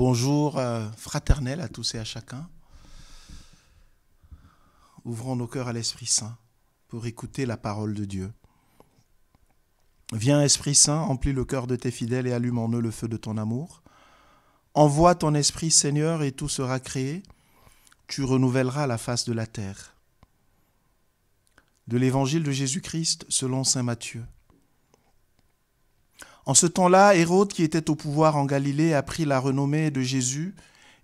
bonjour euh, fraternel à tous et à chacun. Ouvrons nos cœurs à l'Esprit Saint pour écouter la parole de Dieu. Viens Esprit Saint, emplis le cœur de tes fidèles et allume en eux le feu de ton amour. Envoie ton Esprit Seigneur et tout sera créé. Tu renouvelleras la face de la terre. De l'Évangile de Jésus-Christ selon Saint Matthieu. En ce temps-là, Hérode, qui était au pouvoir en Galilée, apprit la renommée de Jésus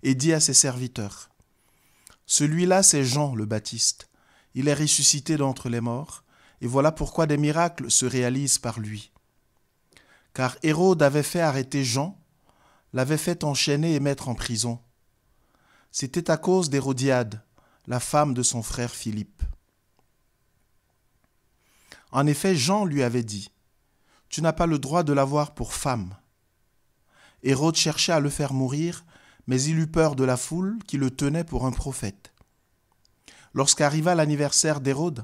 et dit à ses serviteurs Celui-là, c'est Jean le Baptiste. Il est ressuscité d'entre les morts, et voilà pourquoi des miracles se réalisent par lui. Car Hérode avait fait arrêter Jean, l'avait fait enchaîner et mettre en prison. C'était à cause d'Hérodiade, la femme de son frère Philippe. En effet, Jean lui avait dit tu n'as pas le droit de l'avoir pour femme. Hérode cherchait à le faire mourir, mais il eut peur de la foule qui le tenait pour un prophète. Lorsqu'arriva l'anniversaire d'Hérode,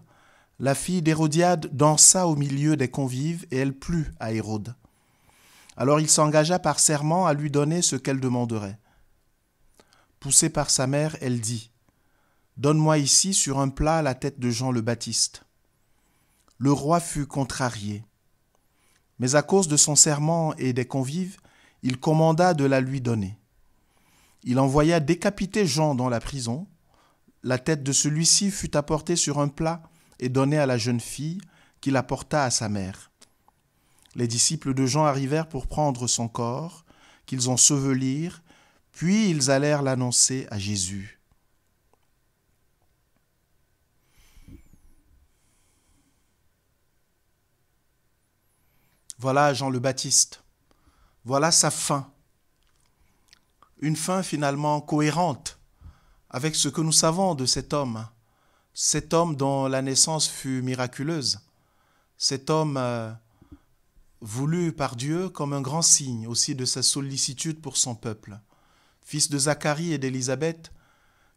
la fille d'Hérodiade dansa au milieu des convives et elle plut à Hérode. Alors il s'engagea par serment à lui donner ce qu'elle demanderait. Poussée par sa mère, elle dit Donne-moi ici sur un plat la tête de Jean le Baptiste. Le roi fut contrarié. Mais à cause de son serment et des convives, il commanda de la lui donner. Il envoya décapiter Jean dans la prison. La tête de celui-ci fut apportée sur un plat et donnée à la jeune fille, qui la porta à sa mère. Les disciples de Jean arrivèrent pour prendre son corps, qu'ils ensevelirent, puis ils allèrent l'annoncer à Jésus. Voilà Jean le Baptiste. Voilà sa fin. Une fin finalement cohérente avec ce que nous savons de cet homme. Cet homme dont la naissance fut miraculeuse. Cet homme euh, voulu par Dieu comme un grand signe aussi de sa sollicitude pour son peuple. Fils de Zacharie et d'Élisabeth,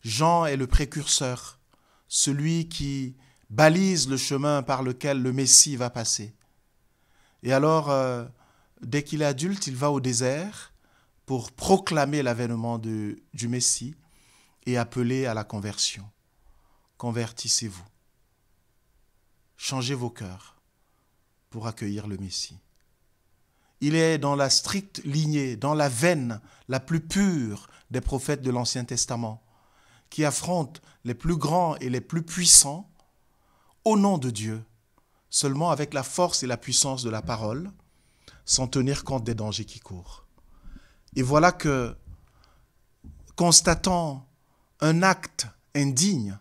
Jean est le précurseur, celui qui balise le chemin par lequel le Messie va passer. Et alors, euh, dès qu'il est adulte, il va au désert pour proclamer l'avènement du Messie et appeler à la conversion. Convertissez-vous. Changez vos cœurs pour accueillir le Messie. Il est dans la stricte lignée, dans la veine la plus pure des prophètes de l'Ancien Testament, qui affrontent les plus grands et les plus puissants au nom de Dieu seulement avec la force et la puissance de la parole, sans tenir compte des dangers qui courent. Et voilà que, constatant un acte indigne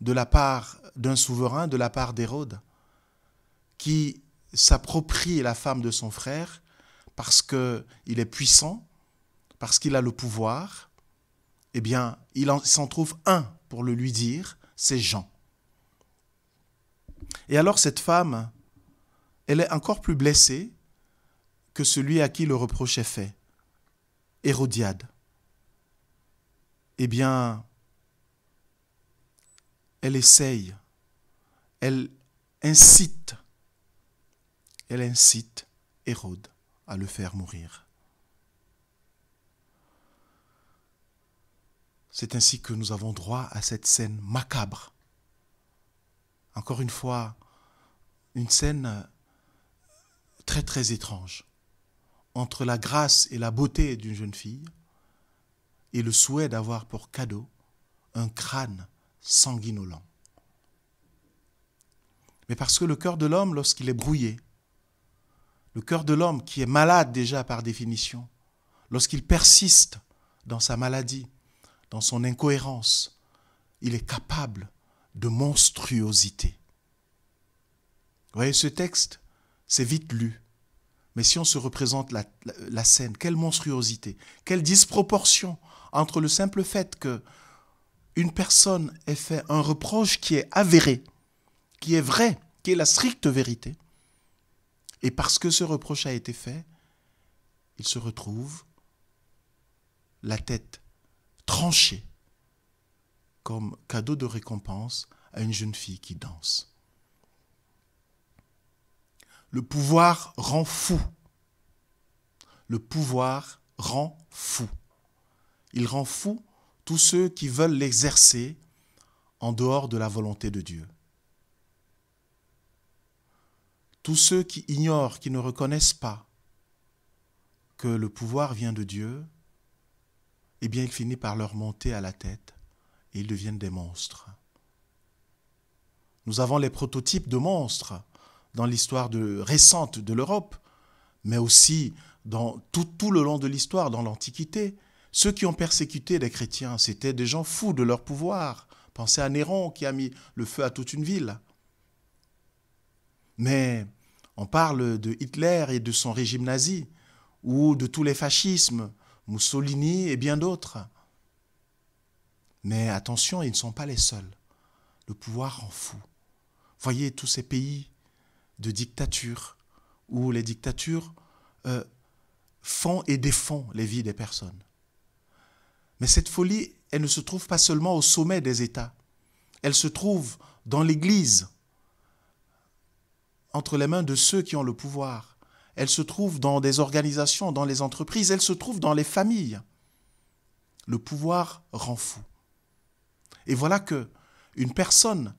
de la part d'un souverain, de la part d'Hérode, qui s'approprie la femme de son frère parce qu'il est puissant, parce qu'il a le pouvoir, eh bien, il s'en trouve un pour le lui dire, c'est Jean. Et alors cette femme, elle est encore plus blessée que celui à qui le reproche est fait, Hérodiade. Eh bien, elle essaye, elle incite, elle incite Hérode à le faire mourir. C'est ainsi que nous avons droit à cette scène macabre encore une fois, une scène euh, très très étrange entre la grâce et la beauté d'une jeune fille et le souhait d'avoir pour cadeau un crâne sanguinolent. Mais parce que le cœur de l'homme, lorsqu'il est brouillé, le cœur de l'homme qui est malade déjà par définition, lorsqu'il persiste dans sa maladie, dans son incohérence, il est capable de monstruosité. Vous voyez, ce texte, c'est vite lu. Mais si on se représente la, scène, quelle monstruosité, quelle disproportion entre le simple fait que une personne ait fait un reproche qui est avéré, qui est vrai, qui est la stricte vérité, et parce que ce reproche a été fait, il se retrouve la tête tranchée comme cadeau de récompense à une jeune fille qui danse. Le pouvoir rend fou. Le pouvoir rend fou. Il rend fou tous ceux qui veulent l'exercer en dehors de la volonté de Dieu. Tous ceux qui ignorent, qui ne reconnaissent pas que le pouvoir vient de Dieu, eh bien il finit par leur monter à la tête et ils deviennent des monstres. Nous avons les prototypes de monstres dans l'histoire récente de l'Europe, mais aussi dans tout, le long de l'histoire, dans l'Antiquité. Ceux qui ont persécuté les chrétiens, c'était des gens fous de leur pouvoir. Pensez à Néron qui a mis le feu à toute une ville. Mais on parle de Hitler et de son régime nazi, ou de tous les fascismes, Mussolini et bien d'autres. Mais attention, ils ne sont pas les seuls. Le pouvoir en fou. Voyez tous ces pays de dictature, où les dictatures euh, font et défont les vies des personnes. Mais cette folie, elle ne se trouve pas seulement au sommet des États, elle se trouve dans l'Église, entre les mains de ceux qui ont le pouvoir, elle se trouve dans des organisations, dans les entreprises, elle se trouve dans les familles. Le pouvoir rend fou. Et voilà que une personne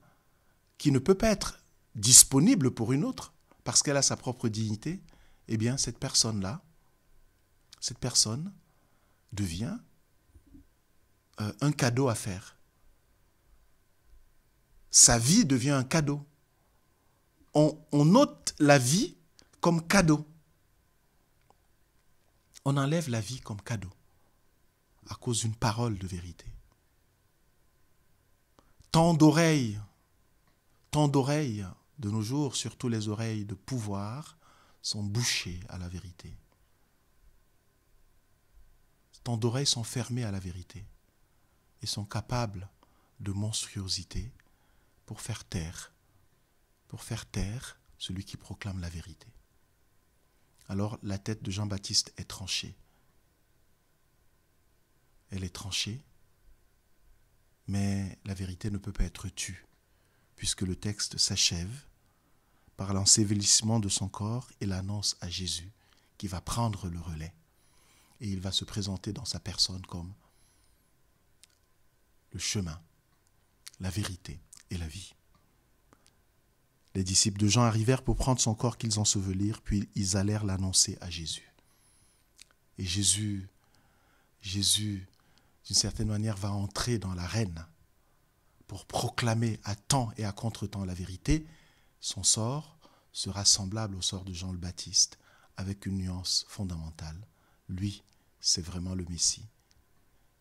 qui ne peut pas être disponible pour une autre, parce qu'elle a sa propre dignité, eh bien cette personne-là, cette personne devient euh, un cadeau à faire. Sa vie devient un cadeau. On, on note la vie comme cadeau. On enlève la vie comme cadeau à cause d'une parole de vérité. Tant d'oreilles, tant d'oreilles de nos jours, surtout les oreilles de pouvoir sont bouchées à la vérité. Tant d'oreilles sont fermées à la vérité et sont capables de monstruosité pour faire taire, pour faire taire celui qui proclame la vérité. Alors la tête de Jean-Baptiste est tranchée. Elle est tranchée, mais la vérité ne peut pas être tue puisque le texte s'achève par l'ensevelissement de son corps et l'annonce à Jésus qui va prendre le relais. Et il va se présenter dans sa personne comme le chemin, la vérité et la vie. Les disciples de Jean arrivèrent pour prendre son corps qu'ils ensevelirent, puis ils allèrent l'annoncer à Jésus. Et Jésus, Jésus, d'une certaine manière, va entrer dans l'arène pour proclamer à temps et à contre-temps la vérité, son sort sera semblable au sort de Jean le Baptiste, avec une nuance fondamentale. Lui, c'est vraiment le Messie.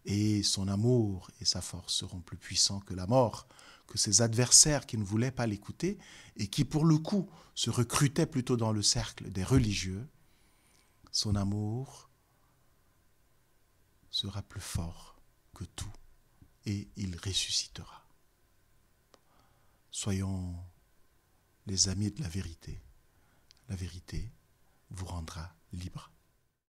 Et son amour et sa force seront plus puissants que la mort, que ses adversaires qui ne voulaient pas l'écouter et qui, pour le coup, se recrutaient plutôt dans le cercle des religieux. Son amour sera plus fort que tout et il ressuscitera. Soyons les amis de la vérité. La vérité vous rendra libre.